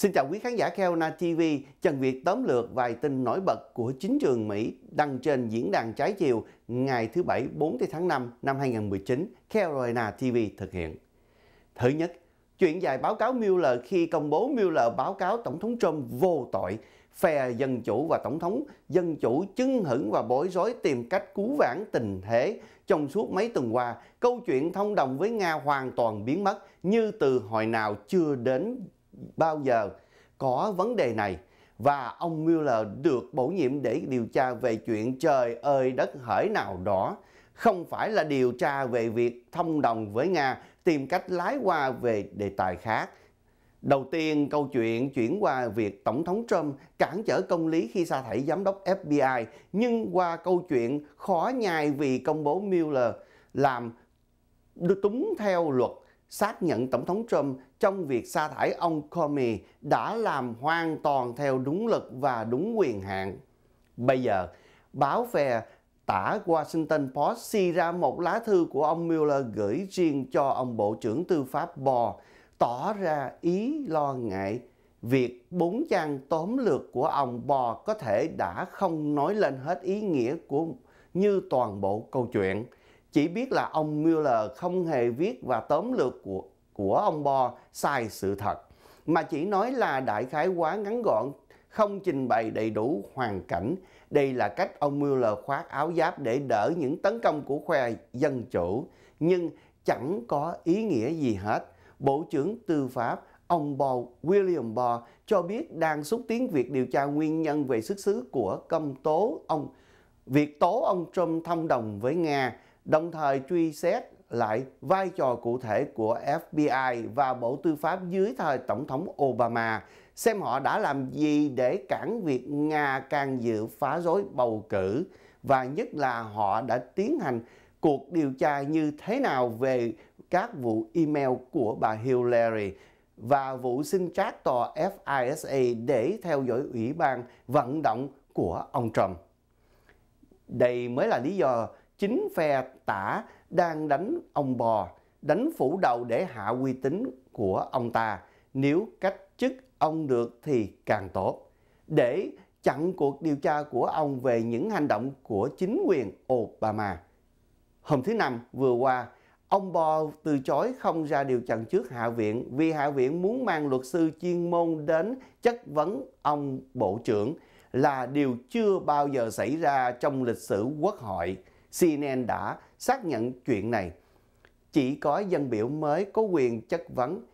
Xin chào quý khán giả Keona TV, Trần Việt tóm lược vài tin nổi bật của chính trường Mỹ đăng trên diễn đàn trái chiều ngày thứ Bảy 4 tháng 5 năm 2019, Carolina TV thực hiện. Thứ nhất, chuyện dài báo cáo Mueller khi công bố Mueller báo cáo Tổng thống Trump vô tội, phe Dân Chủ và Tổng thống Dân Chủ chứng hững và bối rối tìm cách cứu vãn tình thế. Trong suốt mấy tuần qua, câu chuyện thông đồng với Nga hoàn toàn biến mất như từ hồi nào chưa đến bao giờ có vấn đề này và ông Mueller được bổ nhiệm để điều tra về chuyện trời ơi đất hỡi nào đó không phải là điều tra về việc thông đồng với Nga tìm cách lái qua về đề tài khác. Đầu tiên, câu chuyện chuyển qua việc Tổng thống Trump cản trở công lý khi sa thải giám đốc FBI, nhưng qua câu chuyện khó nhai vì công bố Mueller làm túng theo luật xác nhận Tổng thống Trump trong việc sa thải ông Comey đã làm hoàn toàn theo đúng luật và đúng quyền hạn. Bây giờ, báo phe tả Washington Post xì ra một lá thư của ông Mueller gửi riêng cho ông Bộ trưởng Tư pháp Bò, tỏ ra ý lo ngại việc bốn trang tóm lược của ông Bò có thể đã không nói lên hết ý nghĩa của như toàn bộ câu chuyện. Chỉ biết là ông Mueller không hề viết và tóm lược của của ông Bo sai sự thật, mà chỉ nói là đại khái quá ngắn gọn, không trình bày đầy đủ hoàn cảnh. Đây là cách ông Mueller khoác áo giáp để đỡ những tấn công của khoe dân chủ, nhưng chẳng có ý nghĩa gì hết. Bộ trưởng Tư pháp ông Bo William Bo cho biết đang xúc tiến việc điều tra nguyên nhân về xuất xứ của công tố ông việc tố ông Trump thông đồng với Nga đồng thời truy xét lại vai trò cụ thể của FBI và Bộ Tư pháp dưới thời Tổng thống Obama, xem họ đã làm gì để cản việc Nga can dự phá rối bầu cử và nhất là họ đã tiến hành cuộc điều tra như thế nào về các vụ email của bà Hillary và vụ xin trác tòa FISA để theo dõi ủy ban vận động của ông Trump. Đây mới là lý do chính phe tả đang đánh ông bò, đánh phủ đầu để hạ uy tín của ông ta. Nếu cách chức ông được thì càng tốt. Để chặn cuộc điều tra của ông về những hành động của chính quyền Obama. Hôm thứ Năm vừa qua, ông Bo từ chối không ra điều trần trước Hạ viện vì Hạ viện muốn mang luật sư chuyên môn đến chất vấn ông Bộ trưởng là điều chưa bao giờ xảy ra trong lịch sử quốc hội. CNN đã xác nhận chuyện này. Chỉ có dân biểu mới có quyền chất vấn.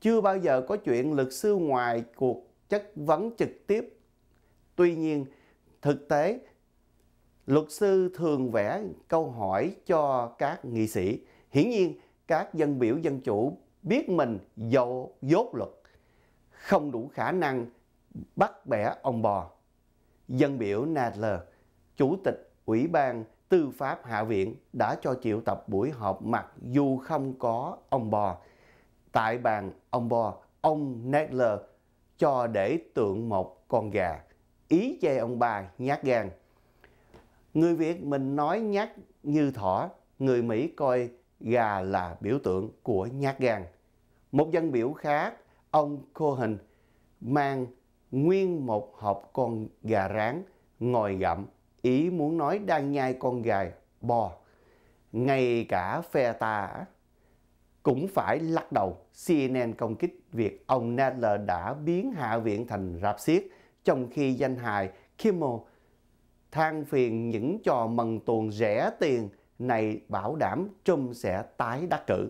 Chưa bao giờ có chuyện luật sư ngoài cuộc chất vấn trực tiếp. Tuy nhiên, thực tế, luật sư thường vẽ câu hỏi cho các nghị sĩ. Hiển nhiên, các dân biểu dân chủ biết mình dậu dốt luật, không đủ khả năng bắt bẻ ông bò. Dân biểu Nadler, Chủ tịch Ủy ban Tư pháp Hạ viện đã cho triệu tập buổi họp mặt, dù không có ông Bò. Tại bàn ông Bò, ông Nadler cho để tượng một con gà. Ý chê ông bà nhát gan. Người Việt mình nói nhát như thỏ, người Mỹ coi gà là biểu tượng của nhát gan. Một dân biểu khác, ông Cohen, mang nguyên một hộp con gà rán ngồi gặm ý muốn nói đang nhai con gài bò ngay cả phe ta cũng phải lắc đầu CNN công kích việc ông Nadler đã biến Hạ viện thành rạp xiếc trong khi danh hài Kimmel than phiền những trò mần tuồng rẻ tiền này bảo đảm Trump sẽ tái đắc cử.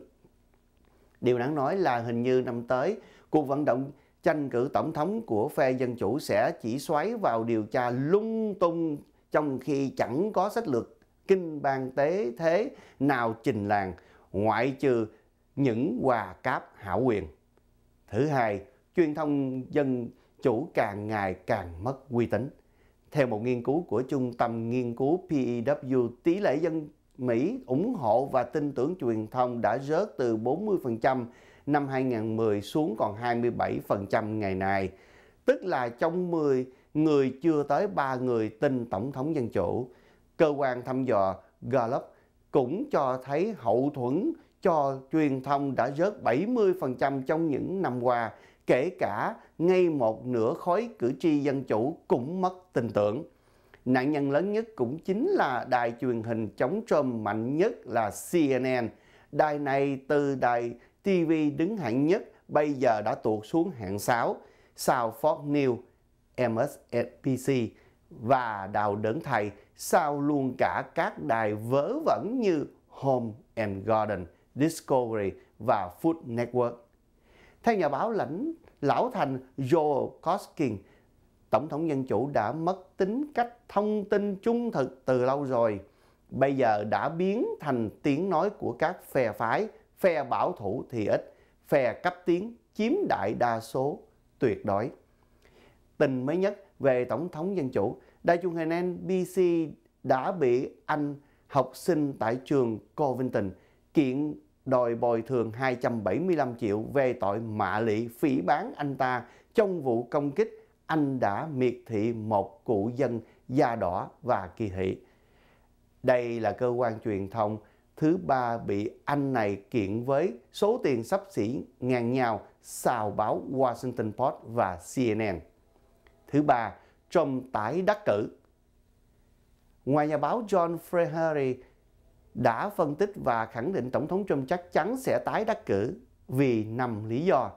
Điều đáng nói là hình như năm tới, cuộc vận động tranh cử tổng thống của phe Dân Chủ sẽ chỉ xoáy vào điều tra lung tung trong khi chẳng có sách lược kinh bang tế thế nào trình làng ngoại trừ những hòa cáp hảo quyền. Thứ hai, truyền thông dân chủ càng ngày càng mất uy tín. Theo một nghiên cứu của Trung tâm Nghiên cứu PEW, tỷ lệ dân Mỹ ủng hộ và tin tưởng truyền thông đã rớt từ 40% năm 2010 xuống còn 27% ngày nay. Tức là trong 10 người chưa tới 3 người tin Tổng thống Dân Chủ. Cơ quan thăm dò Gallup cũng cho thấy hậu thuẫn cho truyền thông đã rớt 70% trong những năm qua, kể cả ngay một nửa khối cử tri dân chủ cũng mất tin tưởng. Nạn nhân lớn nhất cũng chính là đài truyền hình chống Trump mạnh nhất là CNN. Đài này từ đài TV đứng hạng nhất bây giờ đã tuột xuống hạng 6. Sau Fox News MSNBC và đào đớn thầy sao luôn cả các đài vớ vẩn như Home and Garden, Discovery và Food Network. Theo nhà báo lãnh lão thành Joe Koskin, Tổng thống Dân Chủ đã mất tính cách thông tin trung thực từ lâu rồi. Bây giờ đã biến thành tiếng nói của các phe phái, phe bảo thủ thì ít, phe cấp tiến chiếm đại đa số tuyệt đối tình mới nhất về Tổng thống Dân Chủ. Đài truyền hình NBC đã bị Anh học sinh tại trường Covington kiện đòi bồi thường 275 triệu về tội mạ lị phỉ bán anh ta trong vụ công kích anh đã miệt thị một cụ dân da đỏ và kỳ thị. Đây là cơ quan truyền thông thứ ba bị anh này kiện với số tiền sắp xỉ ngàn nhào xào báo Washington Post và CNN thứ ba trong tái đắc cử. Ngoài nhà báo John Frehery đã phân tích và khẳng định Tổng thống Trump chắc chắn sẽ tái đắc cử vì năm lý do.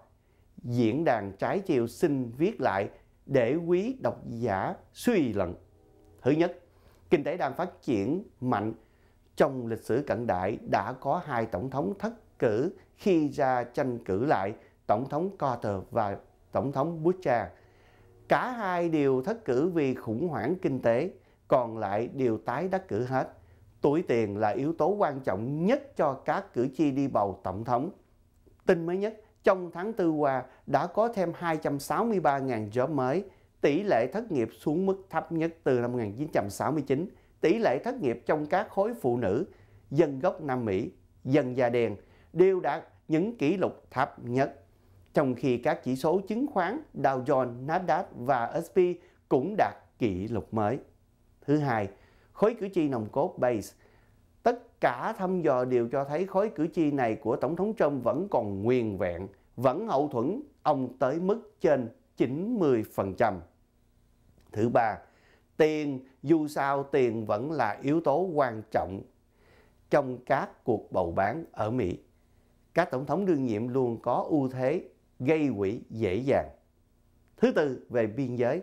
Diễn đàn trái chiều xin viết lại để quý độc giả suy luận. Thứ nhất, kinh tế đang phát triển mạnh. Trong lịch sử cận đại đã có hai tổng thống thất cử khi ra tranh cử lại tổng thống Carter và tổng thống Bush cha. Cả hai đều thất cử vì khủng hoảng kinh tế, còn lại đều tái đắc cử hết. Tuổi tiền là yếu tố quan trọng nhất cho các cử tri đi bầu tổng thống. Tin mới nhất, trong tháng 4 qua đã có thêm 263.000 job mới, tỷ lệ thất nghiệp xuống mức thấp nhất từ năm 1969, tỷ lệ thất nghiệp trong các khối phụ nữ, dân gốc Nam Mỹ, dân da đen đều đạt những kỷ lục thấp nhất trong khi các chỉ số chứng khoán Dow Jones, Nasdaq và S&P cũng đạt kỷ lục mới. Thứ hai, khối cử tri nòng cốt base. Tất cả thăm dò đều cho thấy khối cử tri này của Tổng thống Trump vẫn còn nguyên vẹn, vẫn hậu thuẫn ông tới mức trên 90%. Thứ ba, tiền, dù sao tiền vẫn là yếu tố quan trọng trong các cuộc bầu bán ở Mỹ. Các tổng thống đương nhiệm luôn có ưu thế gây quỹ dễ dàng. Thứ tư, về biên giới.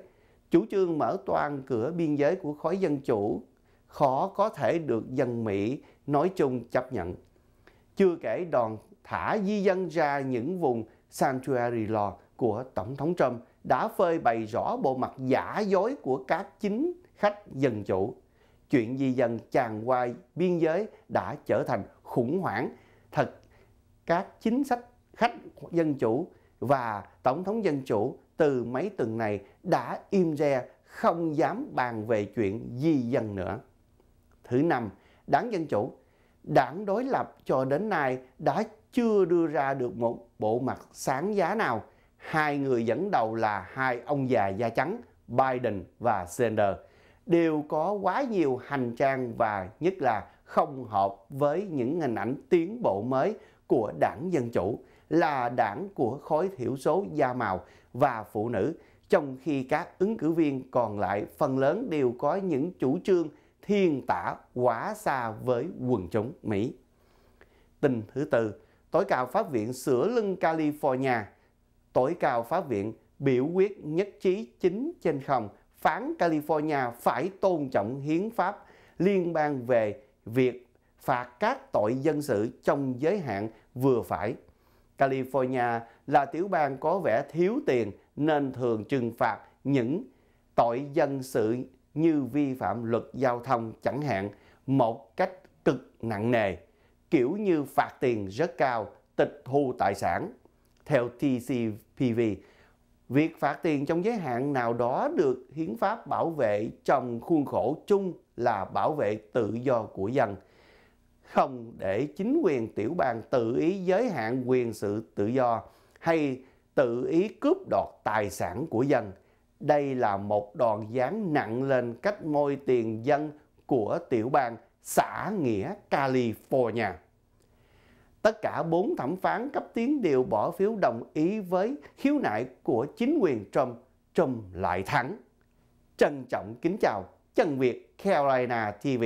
Chủ trương mở toàn cửa biên giới của khối dân chủ khó có thể được dân Mỹ nói chung chấp nhận. Chưa kể đòn thả di dân ra những vùng sanctuary law của Tổng thống Trump đã phơi bày rõ bộ mặt giả dối của các chính khách dân chủ. Chuyện di dân tràn qua biên giới đã trở thành khủng hoảng. Thật, các chính sách khách dân chủ và Tổng thống Dân Chủ từ mấy tuần này đã im re không dám bàn về chuyện di dân nữa. Thứ năm, đảng Dân Chủ. Đảng đối lập cho đến nay đã chưa đưa ra được một bộ mặt sáng giá nào. Hai người dẫn đầu là hai ông già da trắng, Biden và Sanders, đều có quá nhiều hành trang và nhất là không hợp với những hình ảnh tiến bộ mới của đảng Dân Chủ là đảng của khối thiểu số da màu và phụ nữ, trong khi các ứng cử viên còn lại phần lớn đều có những chủ trương thiên tả quá xa với quần chúng Mỹ. Tình thứ tư, tối cao pháp viện sửa lưng California. Tối cao pháp viện biểu quyết nhất trí 9 trên 0 phán California phải tôn trọng hiến pháp liên bang về việc phạt các tội dân sự trong giới hạn vừa phải California là tiểu bang có vẻ thiếu tiền nên thường trừng phạt những tội dân sự như vi phạm luật giao thông chẳng hạn một cách cực nặng nề, kiểu như phạt tiền rất cao, tịch thu tài sản. Theo TCPV, việc phạt tiền trong giới hạn nào đó được hiến pháp bảo vệ trong khuôn khổ chung là bảo vệ tự do của dân không để chính quyền tiểu bang tự ý giới hạn quyền sự tự do hay tự ý cướp đoạt tài sản của dân. Đây là một đòn giáng nặng lên cách môi tiền dân của tiểu bang xã nghĩa California. Tất cả bốn thẩm phán cấp tiến đều bỏ phiếu đồng ý với khiếu nại của chính quyền Trump. Trump lại thắng. Trân trọng kính chào, Trần Việt, Carolina TV.